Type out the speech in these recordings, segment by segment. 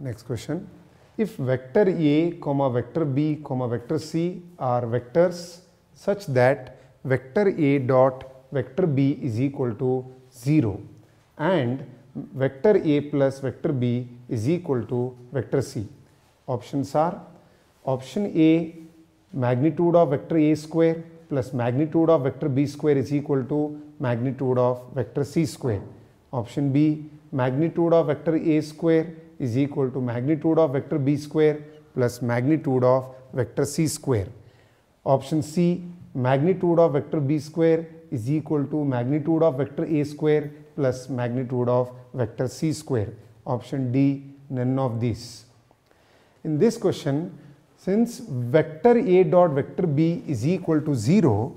Next question. If vector A, comma vector B, comma vector C are vectors such that vector A dot vector B is equal to 0 and vector A plus vector B is equal to vector C. Options are option A magnitude of vector A square plus magnitude of vector B square is equal to magnitude of vector C square. Option B magnitude of vector A square is equal to magnitude of vector b square plus magnitude of vector c square. Option C, magnitude of vector b square is equal to magnitude of vector a square plus magnitude of vector c square. Option D, none of these. In this question, since vector a dot vector b is equal to 0,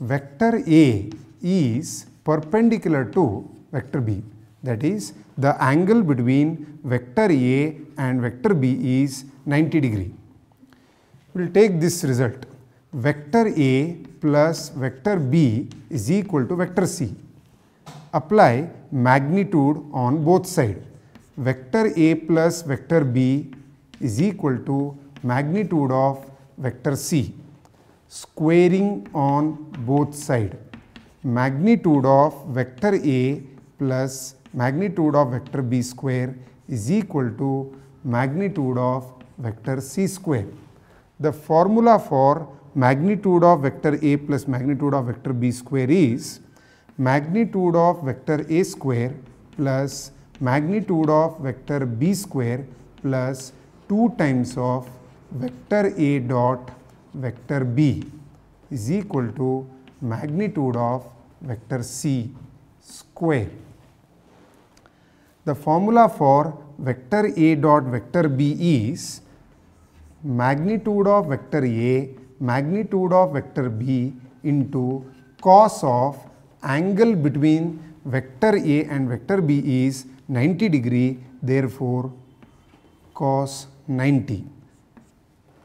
vector a is perpendicular to vector b. That is the angle between vector A and vector B is 90 degree. We will take this result. Vector A plus vector B is equal to vector C. Apply magnitude on both sides. Vector A plus vector B is equal to magnitude of vector C squaring on both sides magnitude of vector A plus magnitude of vector B square is equal to magnitude of vector C square. The formula for magnitude of vector A plus magnitude of vector B square is magnitude of vector A square plus magnitude of vector B square plus 2 times of vector A dot vector B is equal to magnitude of vector c square. The formula for vector A dot vector B is magnitude of vector A magnitude of vector B into cos of angle between vector A and vector B is 90 degree therefore cos 90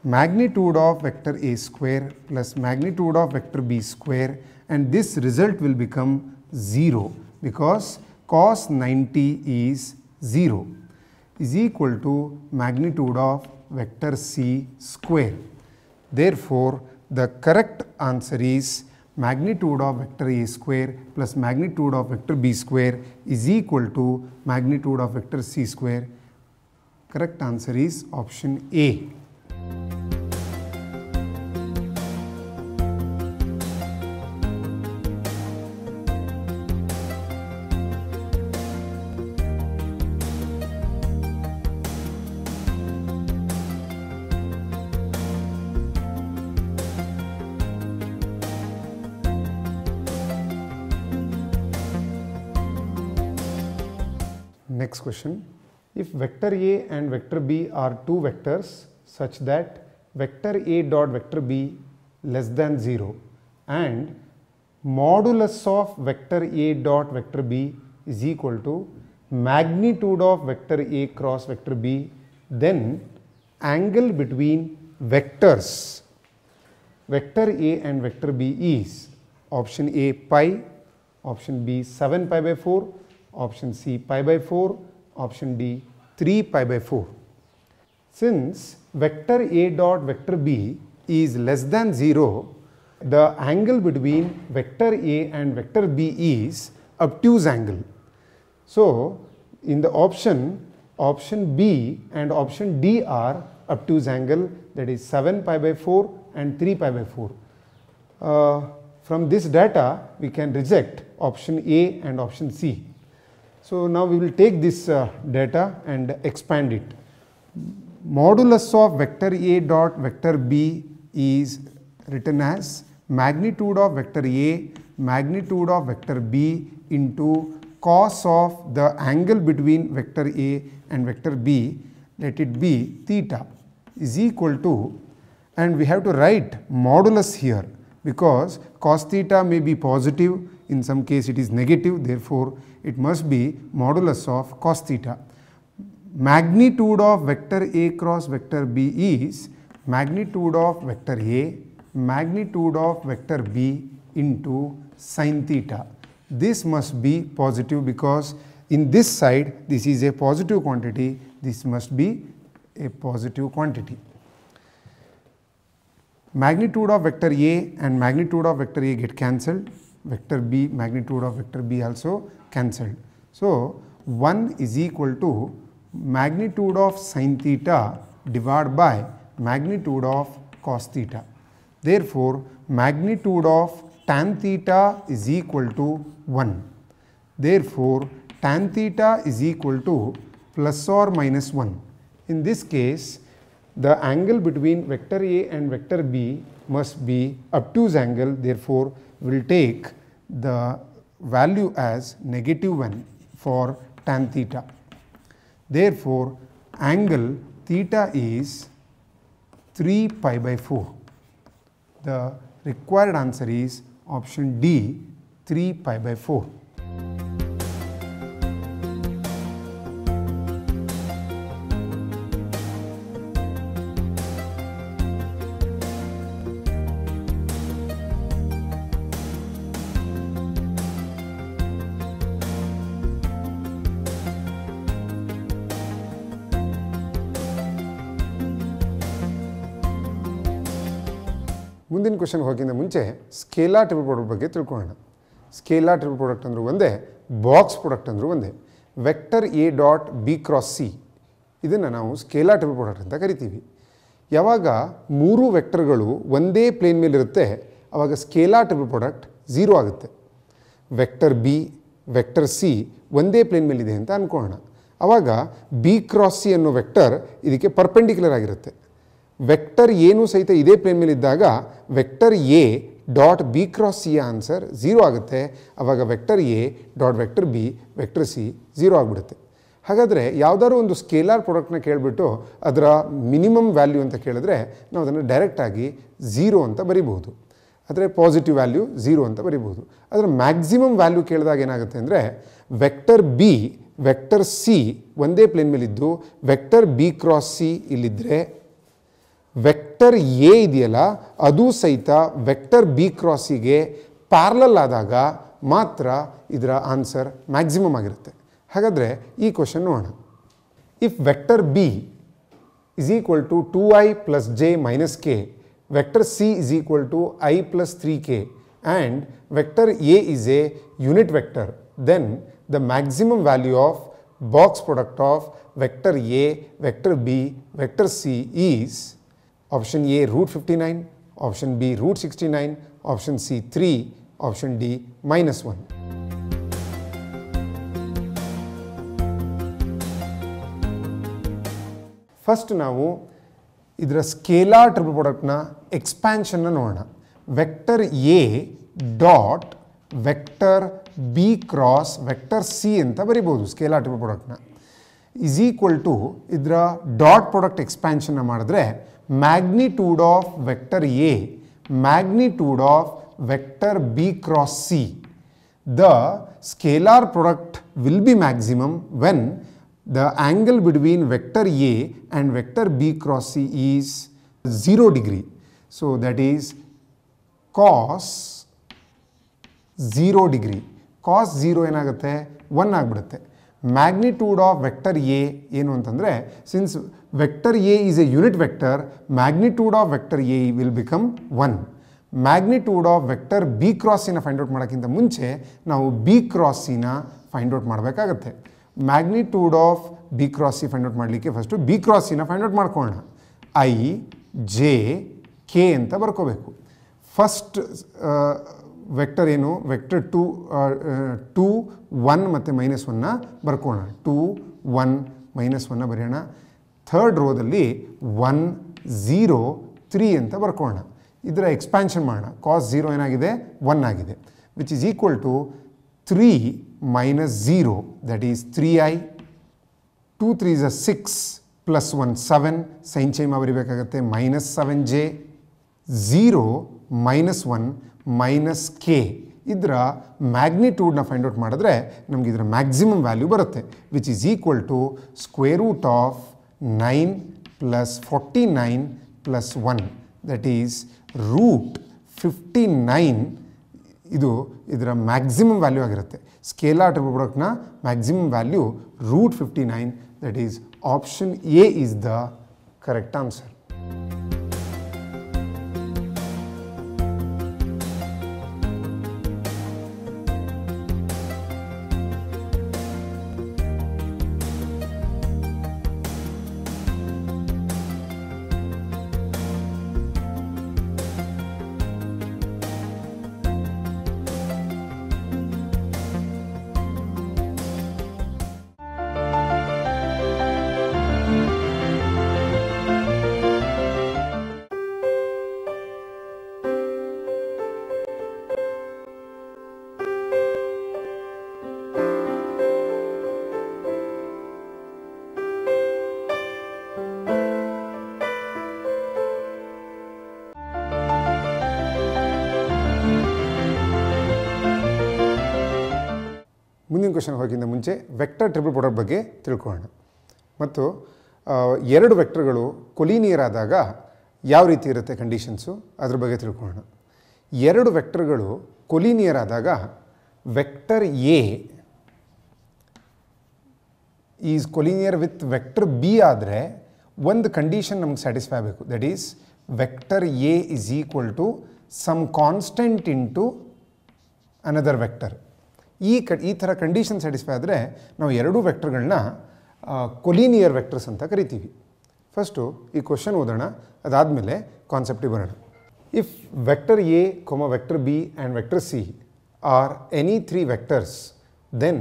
magnitude of vector A square plus magnitude of vector B square and this result will become 0 because cos 90 is 0 is equal to magnitude of vector C square. Therefore, the correct answer is magnitude of vector A square plus magnitude of vector B square is equal to magnitude of vector C square. Correct answer is option A. next question. If vector A and vector B are two vectors such that vector A dot vector B less than 0 and modulus of vector A dot vector B is equal to magnitude of vector A cross vector B then angle between vectors vector A and vector B is option A pi, option B 7 pi by 4, option C pi by 4, option D 3 pi by 4. Since vector A dot vector B is less than 0, the angle between vector A and vector B is obtuse angle. So, in the option, option B and option D are obtuse angle that is 7 pi by 4 and 3 pi by 4. Uh, from this data, we can reject option A and option C. So, now we will take this uh, data and expand it. Modulus of vector A dot vector B is written as magnitude of vector A, magnitude of vector B into cos of the angle between vector A and vector B, let it be theta is equal to and we have to write modulus here because cos theta may be positive in some case it is negative therefore it must be modulus of cos theta. Magnitude of vector A cross vector B is magnitude of vector A, magnitude of vector B into sine theta. This must be positive because in this side this is a positive quantity, this must be a positive quantity. Magnitude of vector A and magnitude of vector A get cancelled vector b magnitude of vector b also cancelled. So, 1 is equal to magnitude of sine theta divided by magnitude of cos theta. Therefore, magnitude of tan theta is equal to 1. Therefore, tan theta is equal to plus or minus 1. In this case, the angle between vector A and vector B must be obtuse angle. Therefore, we will take the value as negative 1 for tan theta. Therefore, angle theta is 3 pi by 4. The required answer is option D 3 pi by 4. ಮುಂದಿನ ಕ್ವೆಶನ್ಗೆ ಹೋಗಿದ್ದ ಮುಂಚೆ ಸ್ಕೇಲಾ triple product ಬಗ್ಗೆ ತಿಳ್ಕೊಳ್ಳೋಣ ಸ್ಕೇಲಾ triple product ಅಂದರೂ ಒಂದೇ box product ಅಂದರೂ ಒಂದೇ vector A dot B cross C ಇದನ್ನು ನಾವು ಸ್ಕೇಲಾ ಟ್ರಿಪಲ್ ಪ್ರಾಡಕ್ಟ್ ಅಂತ ಕರಿತೀವಿ ಯಾವಾಗ ಮೂರು ವೆಕ್ಟರ್ಗಳು ಒಂದೇ ಪ್ಲೇನ್ ಮೇಲಿರುತ್ತೆ ಆವಾಗ ಸ್ಕೇಲಾ ಟ್ರಿಪಲ್ ಪ್ರಾಡಕ್ಟ್ ಝೀರೋ ಆಗುತ್ತೆ ವೆಕ್ಟರ್ ಬಿ ವೆಕ್ಟರ್ ಸಿ ಒಂದೇ ಪ್ಲೇನ್ ಮೇಲಿದೆ ಅಂತ ಅಂದ್ಕೊಳ್ಳೋಣ ಆವಾಗ ಬಿ ಕ್ರಾಸ್ ಸಿ ಅನ್ನೋ ವೆಕ್ಟರ್ ಇದಕ್ಕೆ ಪರ್ಪೆಂಡಿಕ್ಯುಲರ್ ಆಗಿರುತ್ತೆ ವೆಕ್ಟರ್ ಏನು ಸಹಿತ ಇದೇ ಪ್ಲೇನ್ ಮೇಲೆ ಇದ್ದಾಗ vector A dot B cross C answer zero ಆಗುತ್ತೆ ಆವಾಗ vector A dot vector B vector C zero ಆಗಿಬಿಡುತ್ತೆ ಹಾಗಾದರೆ ಯಾವುದಾದ್ರು ಒಂದು ಸ್ಕೇಲಾರ್ ಪ್ರಾಡಕ್ಟ್ನ ಕೇಳಿಬಿಟ್ಟು ಅದರ ಮಿನಿಮಮ್ ವ್ಯಾಲ್ಯೂ ಅಂತ ಕೇಳಿದ್ರೆ ನಾವು ಅದನ್ನು ಡೈರೆಕ್ಟಾಗಿ ಝೀರೋ ಅಂತ ಬರಿಬಹುದು ಆದರೆ ಪಾಸಿಟಿವ್ ವ್ಯಾಲ್ಯೂ ಝೀರೋ ಅಂತ ಬರಿಬಹುದು ಅದರ ಮ್ಯಾಕ್ಸಿಮಮ್ ವ್ಯಾಲ್ಯೂ ಕೇಳಿದಾಗ ಏನಾಗುತ್ತೆ ಅಂದರೆ ವೆಕ್ಟರ್ ಬಿ ವೆಕ್ಟರ್ ಸಿ ಒಂದೇ ಪ್ಲೇನ್ ಮೇಲಿದ್ದು ವೆಕ್ಟರ್ ಬಿ ಕ್ರಾಸ್ ಸಿ ಇಲ್ಲಿದ್ದರೆ ವೆಕ್ಟರ್ ಎ ಇದೆಯಲ್ಲ ಅದು ಸೈತಾ ವೆಕ್ಟರ್ ಬಿ ಕ್ರಾಸ್ ಇಗೆ ಪ್ಯಾರಲಲ್ ಆದಾಗ ಮಾತ್ರ ಇದರ ಆನ್ಸರ್ ಮ್ಯಾಕ್ಸಿಮಮ್ ಆಗಿರುತ್ತೆ ಹಾಗಾದ್ರೆ ಈ ಕ್ವೆಶ್ಚನ್ ನೋಡಿ if vector B = 2i + j - k vector C = i + 3k and vector A is a unit vector then the maximum value of box product of vector A vector B vector C is option A root 59, option B root 69, option C 3, option D minus 1. First ನಾವು ಇದರ scalar triple ಪ್ರಾಡಕ್ಟ್ನ ಎಕ್ಸ್ಪ್ಯಾನ್ಷನ್ನ ನೋಡೋಣ vector A dot vector B cross vector C ಅಂತ ಬರಿಬೋದು scalar triple ಪ್ರಾಡಕ್ಟ್ನ is equal to ಇದರ dot product ಎಕ್ಸ್ಪ್ಯಾನ್ಷನ್ನ ಮಾಡಿದ್ರೆ magnitude of vector A magnitude of vector B cross C the scalar product will be maximum when the angle between vector A and vector B cross C is zero degree so that is cos zero degree cos zero one आगते magnitude of vector A ಏನು ಅಂತಂದರೆ since vector A is a unit vector magnitude of vector A will become one magnitude of vector B cross ಸಿನ find out ಮಾಡೋಕ್ಕಿಂತ ಮುಂಚೆ ನಾವು B cross ಸಿನ find out ಮಾಡಬೇಕಾಗತ್ತೆ magnitude of B cross C find out ಮಾಡಲಿಕ್ಕೆ first B cross ಸಿನ find out ಮಾಡ್ಕೊಳ್ಳೋಣ i j k ಅಂತ ಬರ್ಕೋಬೇಕು ಫಸ್ಟ್ ವೆಕ್ಟರ್ ಏನು ವೆಕ್ಟರ್ ಟು ಟೂ ಒನ್ ಮತ್ತು ಮೈನಸ್ ಒನ್ನ ಬರ್ಕೋಣ ಟೂ ಒನ್ ಮೈನಸ್ ಒನ್ನ ಬರೆಯೋಣ ಥರ್ಡ್ ರೋದಲ್ಲಿ ಒನ್ ಝೀರೋ ತ್ರೀ ಅಂತ ಬರ್ಕೋಣ ಇದರ ಎಕ್ಸ್ಪ್ಯಾನ್ಷನ್ ಮಾಡೋಣ ಕಾಸ್ ಝೀರೋ ಏನಾಗಿದೆ ಒನ್ ಆಗಿದೆ which is equal to three minus zero that is three I two three is a six plus one seven sign ಚೈಮ ಬರಿಬೇಕಾಗತ್ತೆ minus seven J zero minus one minus K ಇದರ ಮ್ಯಾಗ್ನಿಟ್ಯೂಡ್ನ find out ಮಾಡಿದ್ರೆ ನಮಗೆ ಇದರ maximum value ಬರುತ್ತೆ which is equal to square root of nine plus forty nine plus one that is root fifty nine ಇದು ಇದರ ಮ್ಯಾಕ್ಸಿಮಮ್ ವ್ಯಾಲ್ಯೂ ಆಗಿರುತ್ತೆ scale triple ಪ್ರಾಡಕ್ಟ್ನ maximum value root fifty nine that is option A is the correct answer ಮುಂದಿನ question ಮುಂಚೆ vector triple product ಬಗ್ಗೆ ತಿಳ್ಕೊಳ್ಳೋಣ ಮತ್ತು ಎರಡು ವೆಕ್ಟರ್ಗಳು ಕೊಲೀನಿಯರ್ ಆದಾಗ ಯಾವ ರೀತಿ ಇರುತ್ತೆ ಕಂಡೀಷನ್ಸು ಅದ್ರ ಬಗ್ಗೆ ತಿಳ್ಕೊಳ್ಳೋಣ ಎರಡು ವೆಕ್ಟರ್ಗಳು ಕೊಲೀನಿಯರ್ ಆದಾಗ vector A is collinear with vector B ಆದರೆ ಒಂದು ಕಂಡೀಷನ್ ನಮ್ಗೆ ಸ್ಯಾಟಿಸ್ಫೈ ಆಗಬೇಕು that is vector A is equal to some constant into another vector ಈ ಕ ಈ ಥರ ಕಂಡೀಷನ್ ಸ್ಯಾಟಿಸ್ಫೈ ಆದರೆ ನಾವು ಎರಡೂ ವೆಕ್ಟರ್ಗಳನ್ನ ಕೊಲೀನಿಯರ್ ವೆಕ್ಟರ್ಸ್ ಅಂತ ಕರಿತೀವಿ ಫಸ್ಟು ಈ ಕ್ವಶನ್ ಓದೋಣ ಅದಾದಮೇಲೆ ಕಾನ್ಸೆಪ್ಟಿಗೆ ಬರೋಣ if vector A comma vector B and vector C are any three vectors then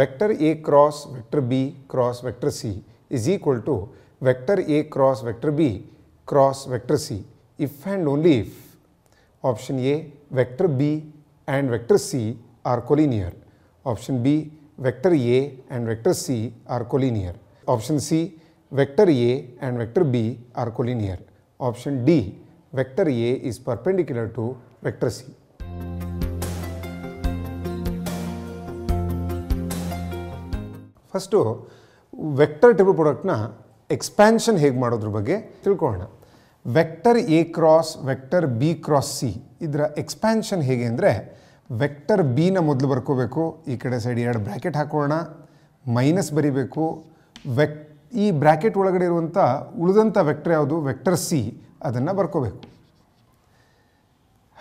vector A cross vector B cross vector C is equal to vector A cross vector B cross vector C if and only if option A vector B and vector C are collinear. Option B, vector A and vector C are collinear. Option C, vector A and vector B are collinear. Option D, vector A is perpendicular to vector C. First vector vector product ಪ್ರಾಡಕ್ಟ್ನ expansion ಹೇಗೆ ಮಾಡೋದ್ರ ಬಗ್ಗೆ ತಿಳ್ಕೊಳ್ಳೋಣ vector A cross vector B cross C ಇದರ expansion ಹೇಗೆ ಅಂದರೆ vector ಬಿನ ಮೊದಲು ಬರ್ಕೋಬೇಕು ಈ ಕಡೆ ಸೈಡ್ ಎರಡು ಬ್ರ್ಯಾಕೆಟ್ ಹಾಕೋಣ ಮೈನಸ್ ಬರಿಬೇಕು ವೆಕ್ ಈ ಬ್ರ್ಯಾಕೆಟ್ ಒಳಗಡೆ ಇರುವಂಥ ಉಳಿದಂಥ ವೆಕ್ಟರ್ ಯಾವುದು ವೆಕ್ಟರ್ ಸಿ ಅದನ್ನು ಬರ್ಕೋಬೇಕು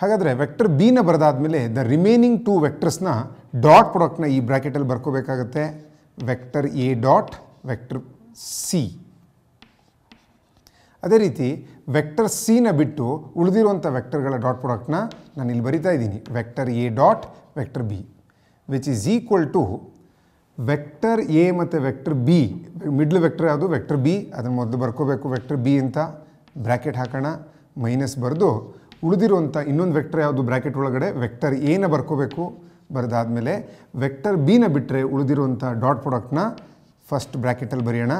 ಹಾಗಾದರೆ ವೆಕ್ಟರ್ ಬಿನ ಬರೆದಾದಮೇಲೆ ದ ರಿಮೇನಿಂಗ್ ಟು ವೆಕ್ಟರ್ಸ್ನ ಡಾಟ್ ಪ್ರಾಡಕ್ಟ್ನ ಈ ಬ್ರ್ಯಾಕೆಟಲ್ಲಿ ಬರ್ಕೋಬೇಕಾಗತ್ತೆ vector A dot vector C ಅದೇ ರೀತಿ ವೆಕ್ಟರ್ ಸಿನ ಬಿಟ್ಟು ಉಳಿದಿರುವಂಥ ವೆಕ್ಟರ್ಗಳ ಡಾಟ್ ಪ್ರಾಡಕ್ಟ್ನ ನಾನು ಇಲ್ಲಿ ಬರಿತಾ ಇದ್ದೀನಿ vector A dot vector B which is equal to vector A ಮತ್ತು ವೆಕ್ಟರ್ ಬಿ ಮಿಡ್ಲ್ ವೆಕ್ಟರ್ ಯಾವುದು ವೆಕ್ಟರ್ ಬಿ ಅದನ್ನು ಮೊದಲು ಬರ್ಕೋಬೇಕು ವೆಕ್ಟರ್ ಬಿ ಅಂತ ಬ್ರ್ಯಾಕೆಟ್ ಹಾಕೋಣ ಮೈನಸ್ ಬರೆದು ಉಳಿದಿರುವಂಥ ಇನ್ನೊಂದು ವೆಕ್ಟರ್ ಯಾವುದು ಬ್ರ್ಯಾಕೆಟ್ ಒಳಗಡೆ ವೆಕ್ಟರ್ ಎನ ಬರ್ಕೋಬೇಕು ಬರೆದಾದಮೇಲೆ ವೆಕ್ಟರ್ ಬಿನ ಬಿಟ್ಟರೆ ಉಳಿದಿರುವಂಥ ಡಾಟ್ ಪ್ರಾಡಕ್ಟ್ನ ಫಸ್ಟ್ ಬ್ರ್ಯಾಕೆಟಲ್ಲಿ ಬರೆಯೋಣ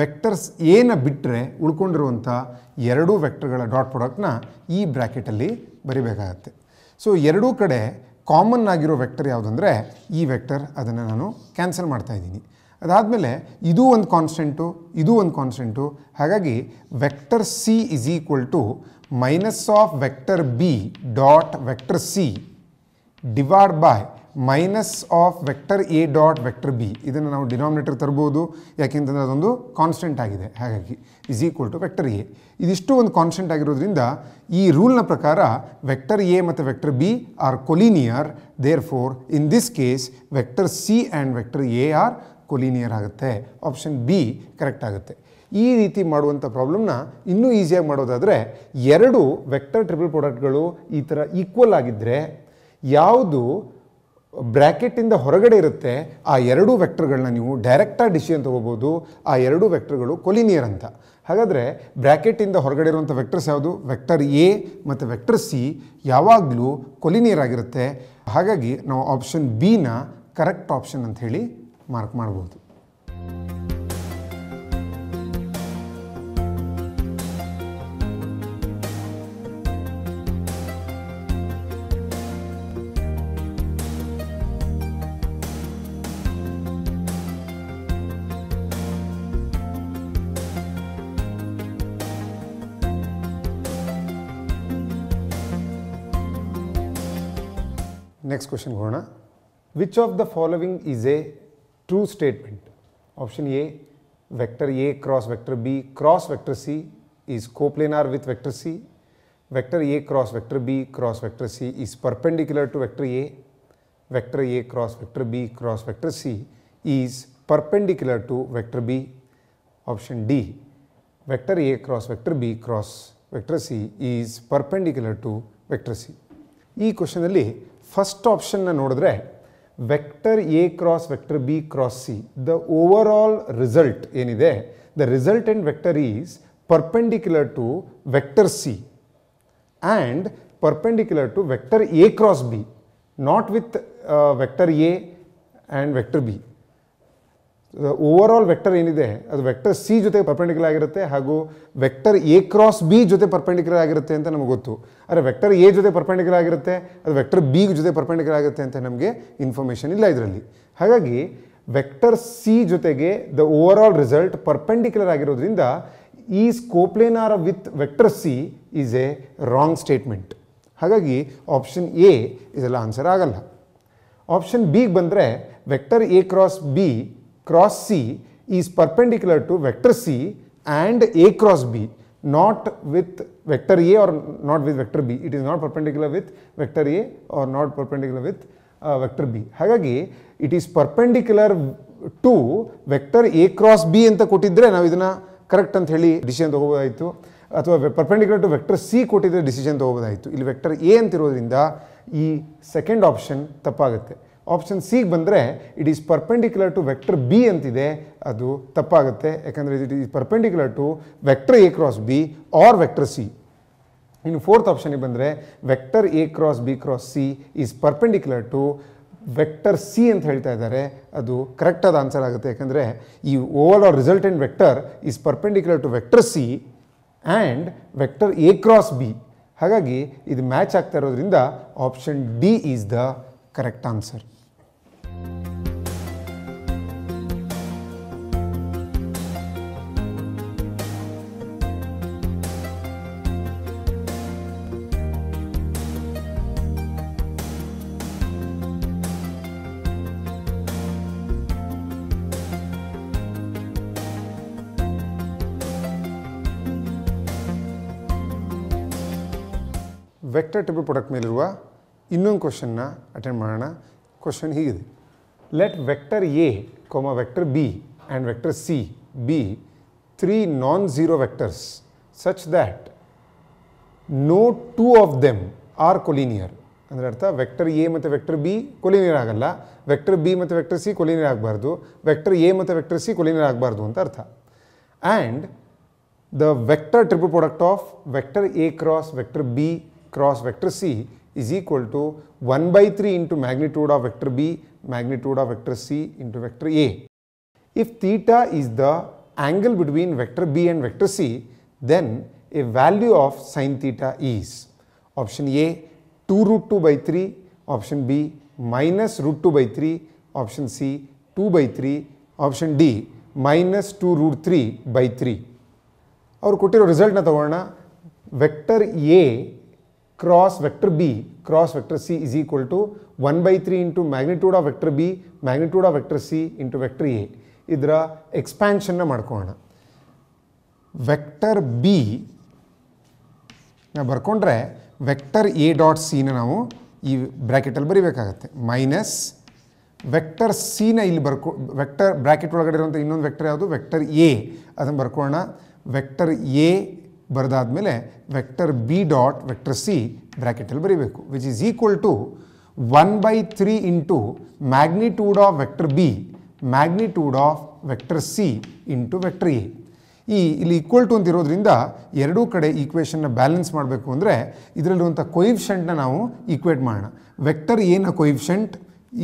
ವೆಕ್ಟರ್ಸ್ ಏನ ಬಿಟ್ಟರೆ ಉಳ್ಕೊಂಡಿರುವಂಥ ಎರಡೂ ವೆಕ್ಟರ್ಗಳ ಡಾಟ್ ಪ್ರಾಡಕ್ಟ್ನ ಈ ಬ್ರ್ಯಾಕೆಟಲ್ಲಿ ಬರಿಬೇಕಾಗತ್ತೆ ಸೊ ಎರಡೂ ಕಡೆ ಕಾಮನ್ ಆಗಿರೋ ವೆಕ್ಟರ್ ಯಾವುದಂದರೆ ಈ ವೆಕ್ಟರ್ ಅದನ್ನು ನಾನು ಕ್ಯಾನ್ಸಲ್ ಮಾಡ್ತಾ ಇದ್ದೀನಿ ಅದಾದಮೇಲೆ ಇದು ಒಂದು ಕಾನ್ಸ್ಟೆಂಟು ಇದು ಒಂದು ಕಾನ್ಸ್ಟೆಂಟು ಹಾಗಾಗಿ vector C is equal to minus of vector B dot vector C divide by minus of vector A dot vector B ಇದನ್ನು ನಾವು ಡಿನಾಮಿನೇಟರ್ ತರ್ಬೋದು ಯಾಕೆಂತಂದರೆ ಅದೊಂದು ಕಾನ್ಸ್ಟೆಂಟ್ ಆಗಿದೆ ಹಾಗಾಗಿ is equal to vector A ಇದಿಷ್ಟು ಒಂದು ಕಾನ್ಸ್ಟೆಂಟ್ ಆಗಿರೋದ್ರಿಂದ ಈ ರೂಲ್ನ ಪ್ರಕಾರ ವೆಕ್ಟರ್ ಎ ಮತ್ತು vector B are collinear therefore in this case vector C and vector A are collinear ಆಗುತ್ತೆ ಆಪ್ಷನ್ ಬಿ ಕರೆಕ್ಟ್ ಆಗುತ್ತೆ ಈ ರೀತಿ ಮಾಡುವಂಥ ಪ್ರಾಬ್ಲಮ್ನ ಇನ್ನೂ ಈಸಿಯಾಗಿ ಮಾಡೋದಾದರೆ ಎರಡು ವೆಕ್ಟರ್ ಟ್ರಿಪಲ್ ಪ್ರಾಡಕ್ಟ್ಗಳು ಈ ಥರ ಈಕ್ವಲ್ ಆಗಿದ್ದರೆ ಯಾವುದು ಬ್ರ್ಯಾಕೆಟಿಂದ ಹೊರಗಡೆ ಇರುತ್ತೆ ಆ ಎರಡು ವೆಕ್ಟರ್ಗಳನ್ನ ನೀವು ಡೈರೆಕ್ಟಾಗಿ ಡಿಸಿಷನ್ ತೊಗೋಬೋದು ಆ ಎರಡು ವೆಕ್ಟರ್ಗಳು ಕೊಲಿನಿಯರ್ ಅಂತ ಹಾಗಾದರೆ ಬ್ರ್ಯಾಕೆಟಿಂದ ಹೊರಗಡೆ ಇರುವಂಥ ವೆಕ್ಟರ್ಸ್ ಯಾವುದು ವೆಕ್ಟರ್ ಎ ಮತ್ತು ವೆಕ್ಟರ್ ಸಿ ಯಾವಾಗಲೂ ಕೊಲಿನಿಯರ್ ಆಗಿರುತ್ತೆ ಹಾಗಾಗಿ ನಾವು ಆಪ್ಷನ್ ಬಿನ ಕರೆಕ್ಟ್ ಆಪ್ಷನ್ ಅಂತ ಹೇಳಿ ಮಾರ್ಕ್ ಮಾಡ್ಬೋದು Next question, Ghona. Which of the following is a true statement? Option A, vector A cross vector B cross vector C is coplanar with vector C. Vector A cross vector B cross vector C is perpendicular to vector A. Vector A cross vector B cross vector C is perpendicular to vector B. Option D, vector A cross vector B cross vector C is perpendicular to vector C. ಈ ಕ್ವಶನಲ್ಲಿ first ಆಪ್ಷನ್ನ ನೋಡಿದ್ರೆ vector A cross vector B cross C the overall result ಏನಿದೆ the result and vector is perpendicular to vector C and perpendicular to vector A cross B not with vector A and vector B overall vector ಏನಿದೆ ಅದು vector C ಜೊತೆ perpendicular ಆಗಿರುತ್ತೆ ಹಾಗೂ vector A cross B ಜೊತೆ perpendicular ಆಗಿರುತ್ತೆ ಅಂತ ನಮಗೆ ಗೊತ್ತು ಆದರೆ ವೆಕ್ಟರ್ ಎ ಜೊತೆ ಪರ್ಪೆಂಡಿಕ್ಯುಲರ್ ಆಗಿರುತ್ತೆ ಅದು ವೆಕ್ಟರ್ ಬಿ ಜೊತೆ ಪರ್ಪೆಂಡಿಕ್ಯುಲರ್ ಆಗುತ್ತೆ ಅಂತ ನಮಗೆ ಇನ್ಫಾರ್ಮೇಷನ್ ಇಲ್ಲ ಇದರಲ್ಲಿ ಹಾಗಾಗಿ ವೆಕ್ಟರ್ ಸಿ ಜೊತೆಗೆ the overall result perpendicular ಆಗಿರೋದ್ರಿಂದ ಈ is coplanar with vector C is a wrong statement ಹಾಗಾಗಿ ಆಪ್ಷನ್ ಎ ಇದೆಲ್ಲ ಆನ್ಸರ್ ಆಗಲ್ಲ ಆಪ್ಷನ್ ಬಿಗೆ ಬಂದರೆ vector A cross B cross C is perpendicular to vector C and A cross B not with vector A or not with vector B. It is not perpendicular with vector A or not perpendicular with uh, vector B. Hagagi, it is perpendicular to vector A cross B ಅಂತ ಕೊಟ್ಟಿದ್ದರೆ ನಾವು ಇದನ್ನು correct ಅಂತ ಹೇಳಿ decision ತೊಗೋಬೋದಾಯಿತು ಅಥವಾ perpendicular to vector C ಕೊಟ್ಟಿದ್ದರೆ decision ತೊಗೋಬೋದಾಯಿತು ಇಲ್ಲಿ ವೆಕ್ಟರ್ ಎ ಅಂತಿರೋದ್ರಿಂದ ಈ ಸೆಕೆಂಡ್ ಆಪ್ಷನ್ ತಪ್ಪಾಗುತ್ತೆ ಆಪ್ಷನ್ ಸಿಗೆ ಬಂದರೆ it is perpendicular to vector B ಅಂತಿದೆ ಅದು ತಪ್ಪಾಗುತ್ತೆ ಯಾಕಂದರೆ it is perpendicular to vector A cross B or vector C ಇನ್ನು ಫೋರ್ತ್ ಆಪ್ಷನಿಗೆ ಬಂದರೆ vector A cross B cross C is perpendicular to vector C ಅಂತ ಹೇಳ್ತಾ ಇದ್ದಾರೆ ಅದು ಕರೆಕ್ಟಾದ ಆನ್ಸರ್ ಆಗುತ್ತೆ ಯಾಕಂದರೆ ಈ overall resultant vector is perpendicular to vector C and vector A cross B ಹಾಗಾಗಿ ಇದು ಮ್ಯಾಚ್ ಆಗ್ತಾ ಇರೋದ್ರಿಂದ option D is the correct answer vector triple product मेले इन क्वेश्चन अटेमण क्वेश्चन हीगे let vector A comma vector B and vector C be three non zero vectors such that no two of them are collinear अर्थ vector A मत vector B collinear आगल vector B मत vector C collinear आगबार् vector A मत vector C collinear आगबार् अर्थ and the vector triple product of vector A cross vector B cross vector C is equal to 1 by 3 into magnitude of vector B magnitude of vector C into vector A. If theta is the angle between vector B and vector C, then a value of sine theta is option A 2 root 2 by 3, option B minus root 2 by 3, option C 2 by 3, option D minus 2 root 3 by 3. ಅವರು ಕೊಟ್ಟಿರೋ ರಿಸಲ್ಟ್ನ ತಗೊಳ್ಳೋಣ vector a cross vector B cross vector C is equal to one by three into magnitude of vector B magnitude of vector C into vector A ಇದರ ಎಕ್ಸ್ಪ್ಯಾನ್ಷನ್ನ ಮಾಡ್ಕೊಳ್ಳೋಣ vector B ನಾವು ಬರ್ಕೊಂಡ್ರೆ vector A dot ಸಿನ ನಾವು ಈ ಬ್ರ್ಯಾಕೆಟಲ್ಲಿ ಬರೀಬೇಕಾಗತ್ತೆ minus vector ಸಿನ ಇಲ್ಲಿ ಬರ್ಕೊ vector bracket ಒಳಗಡೆ ಇರುವಂಥ ಇನ್ನೊಂದು ವೆಕ್ಟರ್ ಯಾವುದು ವೆಕ್ಟರ್ ಎ ಅದನ್ನು ಬರ್ಕೊಳ್ಳೋಣ ವೆಕ್ಟರ್ ಎ ಬರೆದಾದ ಮೇಲೆ vector B dot vector C ಬ್ರ್ಯಾಕೆಟಲ್ಲಿ ಬರೀಬೇಕು which is equal to one by three into magnitude of vector B magnitude of vector C into vector A ಈ ಇಲ್ಲಿ ಈಕ್ವಲ್ ಟು ಅಂತಿರೋದ್ರಿಂದ ಎರಡೂ ಕಡೆ ಈಕ್ವೇಷನ್ನ ಬ್ಯಾಲೆನ್ಸ್ ಮಾಡಬೇಕು ಅಂದರೆ ಇದರಲ್ಲಿರುವಂಥ ಕೊಯಿಫ್ಷೆಂಟ್ನ ನಾವು ಈಕ್ವೇಟ್ ಮಾಡೋಣ ವೆಕ್ಟರ್ ಎನ ಕೊಯಿಫ್ಷೆಂಟ್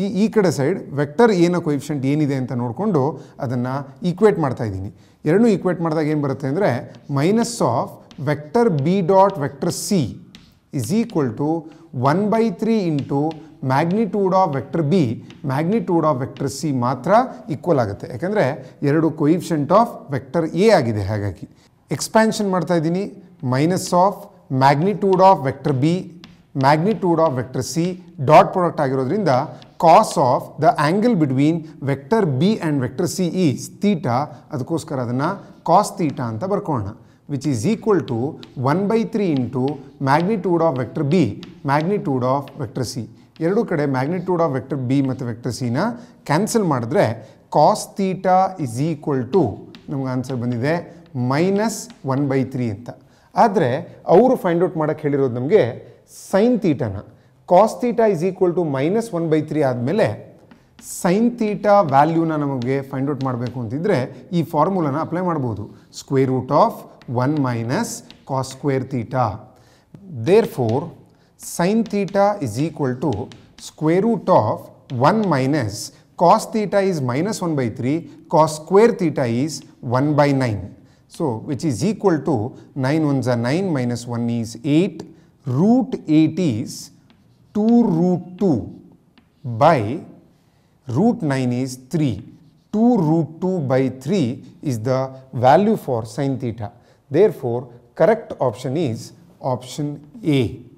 ಈ ಈ ಕಡೆ ಸೈಡ್ ವೆಕ್ಟರ್ ಏನೋ ಕೊಯಿಫಿಷೆಂಟ್ ಏನಿದೆ ಅಂತ ನೋಡಿಕೊಂಡು ಅದನ್ನು ಈಕ್ವೇಟ್ ಮಾಡ್ತಾ ಇದ್ದೀನಿ ಎರಡೂ ಈಕ್ವೇಟ್ ಮಾಡಿದಾಗ ಏನು ಬರುತ್ತೆ ಅಂದರೆ minus of vector B dot vector C is equal to one by three into magnitude of vector B magnitude of vector C ಮಾತ್ರ ಈಕ್ವಲ್ ಆಗುತ್ತೆ ಯಾಕೆಂದರೆ ಎರಡು ಕೊಯಿಪ್ಷಂಟ್ ಆಫ್ ವೆಕ್ಟರ್ ಎ ಆಗಿದೆ ಹಾಗಾಗಿ ಎಕ್ಸ್ಪ್ಯಾನ್ಷನ್ ಮಾಡ್ತಾ ಇದ್ದೀನಿ minus of magnitude of vector B magnitude of vector C dot product ಆಗಿರೋದ್ರಿಂದ cos of the angle between vector B and vector C is theta ಅದಕ್ಕೋಸ್ಕರ ಅದನ್ನು ಕಾಸ್ ಕಾಸ್ತೀಟಾ ಅಂತ ಬರ್ಕೋಣ which is equal to one by three into magnitude of vector B magnitude of vector C ಎರಡೂ ಕಡೆ magnitude of vector B ಮತ್ತು vector ಸಿನ cancel ಮಾಡಿದ್ರೆ cos cos theta is equal to ನಮ್ಗೆ ಆನ್ಸರ್ ಬಂದಿದೆ ಮೈನಸ್ ಒನ್ ಬೈ ತ್ರೀ ಅಂತ ಆದರೆ ಅವರು ಫೈಂಡ್ ಔಟ್ ಮಾಡೋಕ್ಕೆ ಹೇಳಿರೋದು ನಮಗೆ ಸೈನ್ ತೀಟಾನ cos theta is equal to minus one by three ಆದಮೇಲೆ ಸೈನ್ ತೀಟಾ ವ್ಯಾಲ್ಯೂನ ನಮಗೆ ಫೈಂಡ್ ಔಟ್ ಮಾಡಬೇಕು ಅಂತಿದ್ರೆ ಈ ಫಾರ್ಮುಲಾನ ಅಪ್ಲೈ ಮಾಡ್ಬೋದು square root of one minus cos square theta therefore sine theta is equal to square root of one minus cos theta is minus one by three cos square theta is one by nine so which is equal to nine ones are nine minus one is eight root 8 is 2 root 2 by root 9 is 3. 2 root 2 by 3 is the value for sine theta. Therefore, correct option is option A.